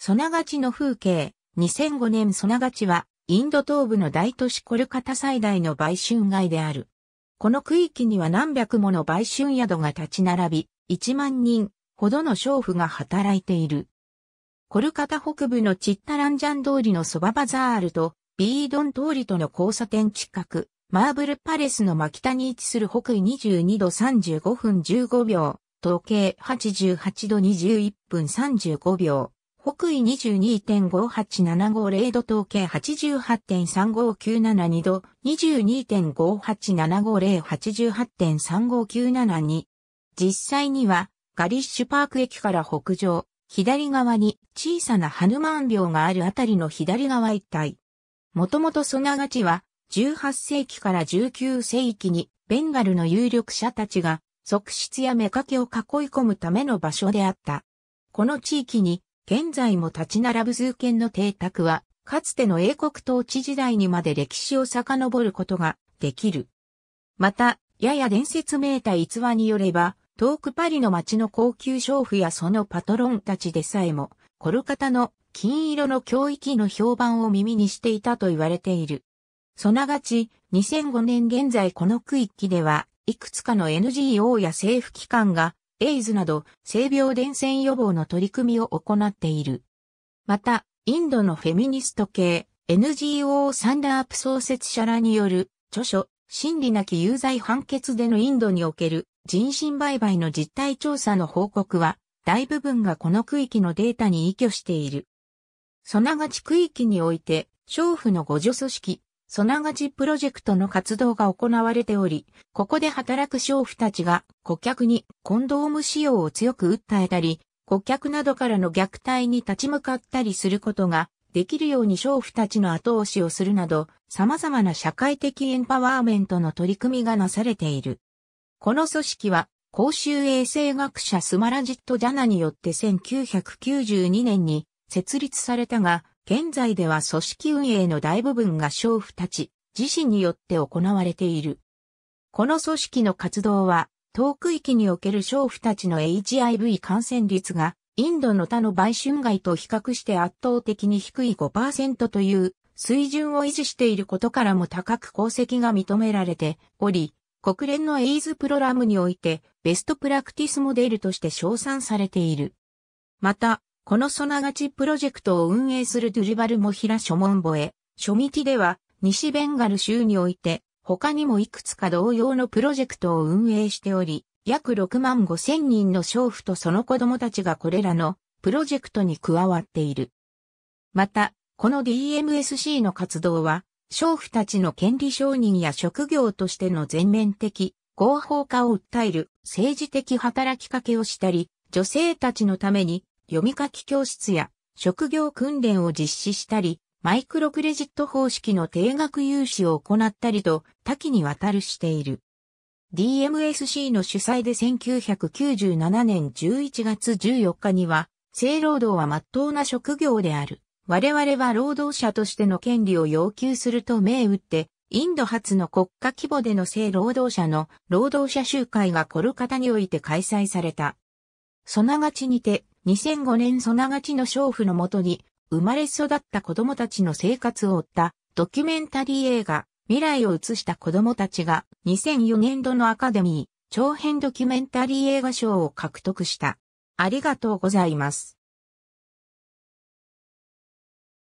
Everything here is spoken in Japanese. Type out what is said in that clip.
ソナガチの風景。2005年ソナガチは、インド東部の大都市コルカタ最大の売春街である。この区域には何百もの売春宿が立ち並び、1万人ほどの娼婦が働いている。コルカタ北部のチッタランジャン通りのソババザールと、ビードン通りとの交差点近く、マーブルパレスの真北に位置する北緯22度35分15秒、東経88度21分35秒。北緯22.58750度統計88.35972度22.5875088.35972実際にはガリッシュパーク駅から北上、左側に小さなハヌマン廟があるあたりの左側一帯。もともとそナガチは18世紀から19世紀にベンガルの有力者たちが側室や目けを囲い込むための場所であった。この地域に現在も立ち並ぶ数軒の邸宅は、かつての英国統治時代にまで歴史を遡ることができる。また、やや伝説めいた逸話によれば、遠くパリの街の高級娼婦やそのパトロンたちでさえも、コルカタの金色の教育の評判を耳にしていたと言われている。そながち、2005年現在この区域では、いくつかの NGO や政府機関がエイズなど性病伝染予防の取り組みを行っている。また、インドのフェミニスト系 NGO サンダーアップ創設者らによる著書、真理なき有罪判決でのインドにおける人身売買の実態調査の報告は、大部分がこの区域のデータに依拠している。そながち区域において、娼婦の互助組織、ソナガチプロジェクトの活動が行われており、ここで働く娼婦たちが顧客にコンドーム使用を強く訴えたり、顧客などからの虐待に立ち向かったりすることができるように娼婦たちの後押しをするなど、様々な社会的エンパワーメントの取り組みがなされている。この組織は、公衆衛生学者スマラジット・ジャナによって1992年に設立されたが、現在では組織運営の大部分が娼婦たち自身によって行われている。この組織の活動は、遠く域における娼婦たちの HIV 感染率が、インドの他の売春街と比較して圧倒的に低い5%という水準を維持していることからも高く功績が認められており、国連のエイズプログラムにおいてベストプラクティスモデルとして称賛されている。また、このソナガチプロジェクトを運営するドゥルバル・モヒラ・ショモンボエ、ショミティでは、西ベンガル州において、他にもいくつか同様のプロジェクトを運営しており、約6万5千人の娼婦とその子供たちがこれらのプロジェクトに加わっている。また、この DMSC の活動は、娼婦たちの権利承認や職業としての全面的合法化を訴える政治的働きかけをしたり、女性たちのために読み書き教室や職業訓練を実施したり、マイクロクレジット方式の定額融資を行ったりと多岐にわたるしている。DMSC の主催で1997年11月14日には、性労働は真っ当な職業である。我々は労働者としての権利を要求すると銘打って、インド初の国家規模での性労働者の労働者集会がコルカタにおいて開催された。そながちにて、2005年そながちの娼婦のもとに、生まれ育った子供たちの生活を追ったドキュメンタリー映画、未来を映した子供たちが2004年度のアカデミー長編ドキュメンタリー映画賞を獲得した。ありがとうございます。